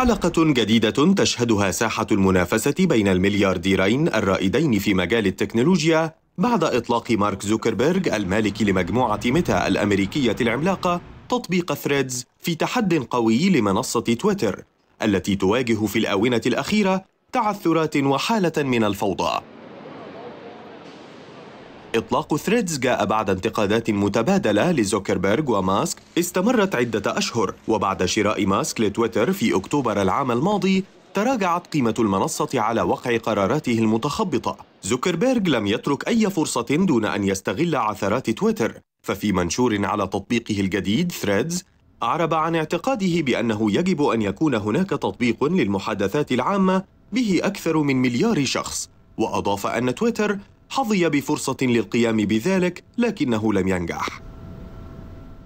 حلقة جديدة تشهدها ساحة المنافسة بين المليارديرين الرائدين في مجال التكنولوجيا بعد إطلاق مارك زوكربيرغ المالك لمجموعة ميتا الأمريكية العملاقة تطبيق ثريدز في تحد قوي لمنصة تويتر التي تواجه في الآونة الأخيرة تعثرات وحالة من الفوضى إطلاق ثريدز جاء بعد انتقادات متبادلة لزوكربيرغ وماسك استمرت عدة أشهر وبعد شراء ماسك لتويتر في أكتوبر العام الماضي تراجعت قيمة المنصة على وقع قراراته المتخبطة زوكربيرغ لم يترك أي فرصة دون أن يستغل عثرات تويتر ففي منشور على تطبيقه الجديد ثريدز أعرب عن اعتقاده بأنه يجب أن يكون هناك تطبيق للمحادثات العامة به أكثر من مليار شخص وأضاف أن تويتر حظي بفرصة للقيام بذلك لكنه لم ينجح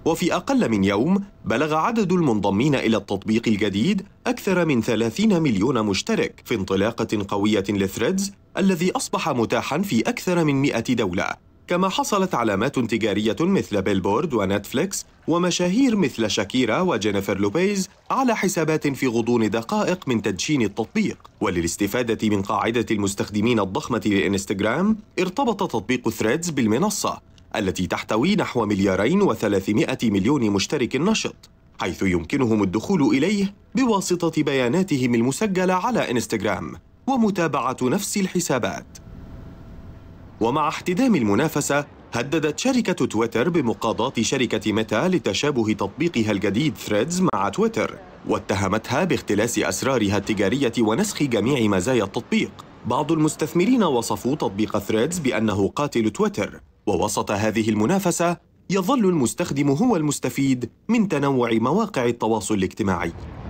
وفي أقل من يوم بلغ عدد المنضمين إلى التطبيق الجديد أكثر من 30 مليون مشترك في انطلاقة قوية لثريدز الذي أصبح متاحاً في أكثر من 100 دولة كما حصلت علامات تجارية مثل بيلبورد ونتفليكس ومشاهير مثل شاكيرا وجينيفر لوبيز على حسابات في غضون دقائق من تدشين التطبيق وللاستفادة من قاعدة المستخدمين الضخمة لإنستغرام ارتبط تطبيق ثريدز بالمنصة التي تحتوي نحو مليارين وثلاثمائة مليون مشترك نشط حيث يمكنهم الدخول إليه بواسطة بياناتهم المسجلة على إنستغرام ومتابعة نفس الحسابات ومع احتدام المنافسة هددت شركة تويتر بمقاضاة شركة ميتا لتشابه تطبيقها الجديد ثريدز مع تويتر واتهمتها باختلاس أسرارها التجارية ونسخ جميع مزايا التطبيق بعض المستثمرين وصفوا تطبيق ثريدز بأنه قاتل تويتر ووسط هذه المنافسة يظل المستخدم هو المستفيد من تنوع مواقع التواصل الاجتماعي